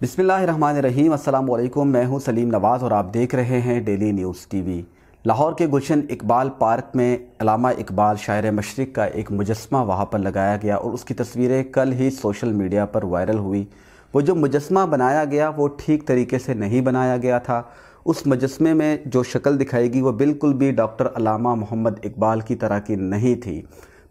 बिसमीम अल्लाम मैं हूं सलीम नवाज़ और आप देख रहे हैं डेली न्यूज़ टीवी लाहौर के गुलशन इकबाल पार्क में अलामा इकबाल शायर मशरक़ का एक मुजस्मा वहाँ पर लगाया गया और उसकी तस्वीरें कल ही सोशल मीडिया पर वायरल हुई वो जो मुजस्मा बनाया गया वो ठीक तरीके से नहीं बनाया गया था उस मुजस्मे में जो शक्ल दिखाई गई वो बिल्कुल भी डॉक्टर अलामा मोहम्मद इकबाल की तरह की नहीं थी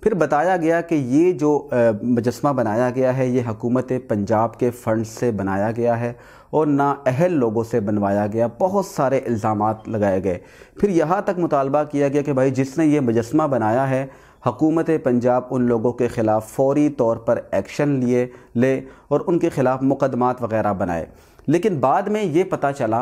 फिर बताया गया कि ये जो मुजस्मा बनाया गया है ये हकूमत पंजाब के फ़ंड से बनाया गया है और नाअहल लोगों से बनवाया गया बहुत सारे इल्ज़ाम लगाए गए फिर यहाँ तक मुतालबा किया गया कि भाई जिसने ये मुजस्मा बनाया है हकूमत पंजाब उन लोगों के ख़िलाफ़ फ़ौरी तौर पर एक्शन लिए ले और उनके ख़िलाफ़ मुकदमात वगैरह बनाए लेकिन बाद में ये पता चला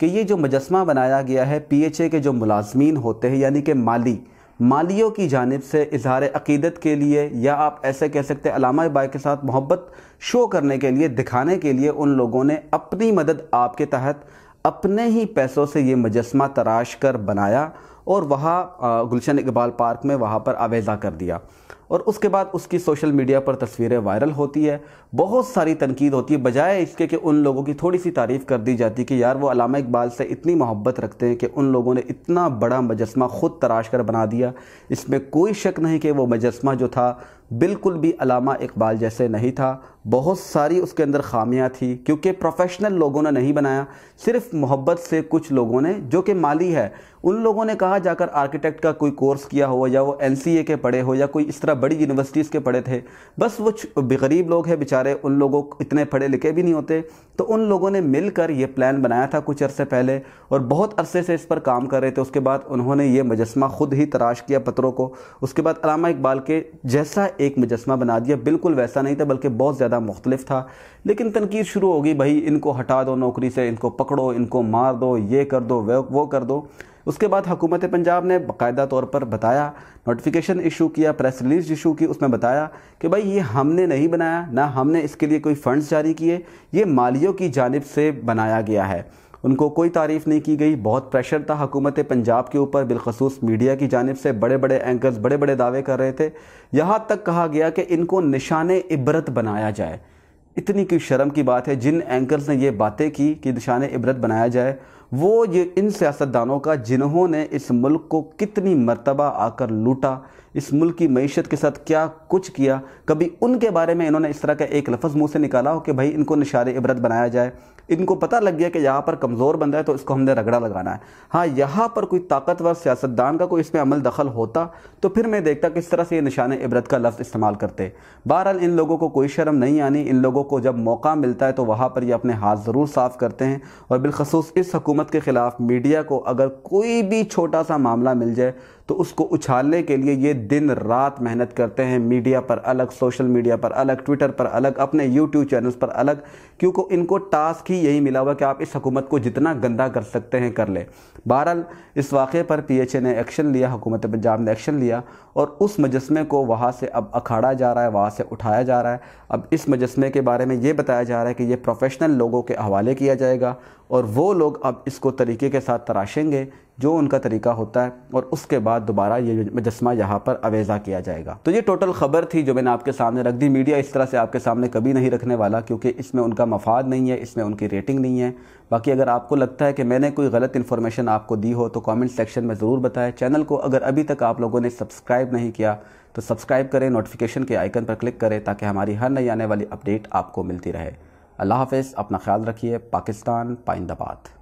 कि ये जो मुजस्मा बनाया गया है पी एच ए के जो मुलाजमीन होते हैं यानी कि माली मालियों की जानब से इजहार अकीदत के लिए या आप ऐसे कह सकते हैं अलामा इबाई के साथ मोहब्बत शो करने के लिए दिखाने के लिए उन लोगों ने अपनी मदद आपके तहत अपने ही पैसों से ये मुजस्मा तराश कर बनाया और वहाँ गुलशन इकबाल पार्क में वहाँ पर आवेज़ा कर दिया और उसके बाद उसकी सोशल मीडिया पर तस्वीरें वायरल होती है बहुत सारी तनकीद होती है बजाय इसके कि उन लोगों की थोड़ी सी तारीफ़ कर दी जाती है कि यार वो अलामा इकबाल से इतनी मोहब्बत रखते हैं कि उन लोगों ने इतना बड़ा मजस्मा ख़ुद तराश कर बना दिया इसमें कोई शक नहीं कि वो मजस्मा जो था बिल्कुल भी अलामा इकबाल जैसे नहीं था बहुत सारी उसके अंदर खामियां थी क्योंकि प्रोफेशनल लोगों ने नहीं बनाया सिर्फ मोहब्बत से कुछ लोगों ने जो कि माली है उन लोगों ने कहा जाकर आर्किटेक्ट का कोई कोर्स किया हो या वो एन के पढ़े हो या कोई इस तरह बड़ी यूनिवर्सिटीज़ के पढ़े थे बस वो गरीब लोग हैं बेचारे उन लोगों को इतने पढ़े लिखे भी नहीं होते तो उन लोगों ने मिलकर ये प्लान बनाया था कुछ अरसे पहले और बहुत अरसे से इस पर काम कर रहे थे उसके बाद उन्होंने ये मुजस्मा ख़ुद ही तराश किया पत्रों को उसके बाद अलामा इकबाल के जैसा एक मुजस्मा बना दिया बिल्कुल वैसा नहीं था बल्कि बहुत ज़्यादा मुख्तलिफ था लेकिन तनकीद शुरू होगी भाई इनको हटा दो नौकरी से इनको पकड़ो इनको मार दो ये कर दो वो कर दो उसके बाद हुकूमत पंजाब ने बाकायदा तौर पर बताया नोटिफिकेशन इशू किया प्रेस रिलीज इशू की उसमें बताया कि भाई ये हमने नहीं बनाया ना हमने इसके लिए कोई फ़ंड्स जारी किए ये मालियों की जानब से बनाया गया है उनको कोई तारीफ़ नहीं की गई बहुत प्रेशर था हुकूमत पंजाब के ऊपर बिलखसूस मीडिया की जानब से बड़े बड़े एंकर्स बड़े बड़े दावे कर रहे थे यहाँ तक कहा गया कि इनको निशान इबरत बनाया जाए इतनी की शर्म की बात है जिन एंकर्स ने ये बातें की कि निशान इबरत बनाया जाए वो ये इन सियासतदानों का जिन्होंने इस मुल्क को कितनी मरतबा आकर लूटा इस मुल्क की मीशत के साथ क्या कुछ किया कभी उनके बारे में इन्होंने इस तरह का एक लफ्ज़ मुंह से निकाला हो कि भाई इनको निशान इबरत बनाया जाए इनको पता लग गया कि यहाँ पर कमज़ोर बंदा है तो इसको हमने रगड़ा लगाना है हाँ यहाँ पर कोई ताकतवर सियासतदान का कोई इसमें अमल दखल होता तो फिर मैं देखता किस तरह से ये निशान इबरत का लफ्ज़ इस्तेमाल करते बहरहाल इन लोगों को कोई शर्म नहीं आनी इन लोगों को जब मौका मिलता है तो वहाँ पर ये अपने हाथ ज़रूर साफ़ करते हैं और बिलखसूस इस हकूमत हुकूमत के ख़िलाफ़ मीडिया को अगर कोई भी छोटा सा मामला मिल जाए तो उसको उछालने के लिए ये दिन रात मेहनत करते हैं मीडिया पर अलग सोशल मीडिया पर अलग ट्विटर पर अलग अपने यूट्यूब चैनल्स पर अलग क्योंकि इनको टास्क ही यही मिला हुआ कि आप इस हुकूमत को जितना गंदा कर सकते हैं कर ले बहरहाल इस वाक़े पर पी एच ए ने एक्शन लिया हुकूमत पंजाब ने एक्शन लिया और उस मुजस्मे को वहाँ से अब अखाड़ा जा रहा है वहाँ से उठाया जा रहा है अब इस मुजस्मे के बारे में ये बताया जा रहा है कि ये प्रोफेशनल लोगों के हवाले किया जाएगा और वो लोग अब इसको तरीके के साथ तराशेंगे जो उनका तरीका होता है और उसके बाद दोबारा ये मुजस्मा यहाँ पर अवेज़ा किया जाएगा तो ये टोटल खबर थी जो मैंने आपके सामने रख दी मीडिया इस तरह से आपके सामने कभी नहीं रखने वाला क्योंकि इसमें उनका मफाद नहीं है इसमें उनकी रेटिंग नहीं है बाकी अगर आपको लगता है कि मैंने कोई गलत इन्फॉर्मेशन आपको दी हो तो कॉमेंट सेक्शन में ज़रूर बताएं चैनल को अगर अभी तक आप लोगों ने सब्सक्राइब नहीं किया तो सब्सक्राइब करें नोटिफिकेशन के आइकन पर क्लिक करें ताकि हमारी हर नई आने वाली अपडेट आपको मिलती रहे अल्लाह हाफ़ अपना ख्याल रखिए पाकिस्तान पाइंदाबाद